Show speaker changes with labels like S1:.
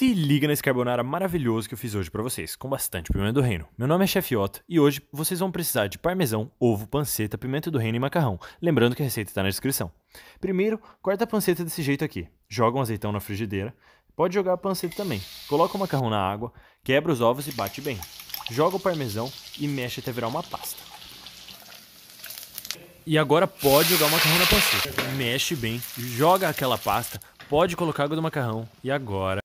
S1: Se liga nesse carbonara maravilhoso que eu fiz hoje para vocês, com bastante pimenta do reino. Meu nome é Chef Iota, e hoje vocês vão precisar de parmesão, ovo, panceta, pimenta do reino e macarrão. Lembrando que a receita está na descrição. Primeiro, corta a panceta desse jeito aqui. Joga um azeitão na frigideira. Pode jogar a panceta também. Coloca o macarrão na água, quebra os ovos e bate bem. Joga o parmesão e mexe até virar uma pasta. E agora pode jogar o macarrão na panceta. Mexe bem, joga aquela pasta, pode colocar água do macarrão e agora